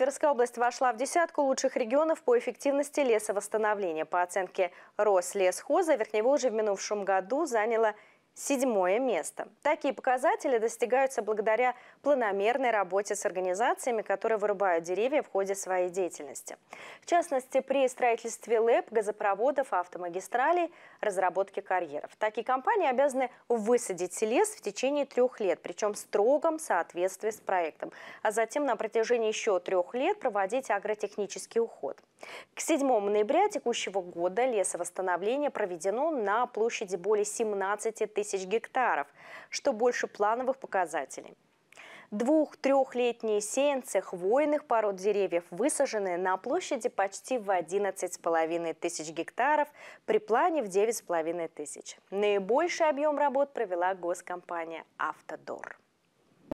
Тверская область вошла в десятку лучших регионов по эффективности лесовосстановления. По оценке Рослесхоза, Верхневолжье в минувшем году заняло седьмое место. Такие показатели достигаются благодаря планомерной работе с организациями, которые вырубают деревья в ходе своей деятельности. В частности, при строительстве ЛЭП, газопроводов, автомагистралей, разработке карьеров. Такие компании обязаны высадить лес в течение трех лет, причем в строгом соответствии с проектом, а затем на протяжении еще трех лет проводить агротехнический уход. К 7 ноября текущего года лесовосстановление проведено на площади более 17 тысяч тысяч гектаров, что больше плановых показателей. Двух-трехлетние сеянцы хвойных пород деревьев высажены на площади почти в 11,5 тысяч гектаров при плане в 9,5 тысяч. Наибольший объем работ провела госкомпания «Автодор».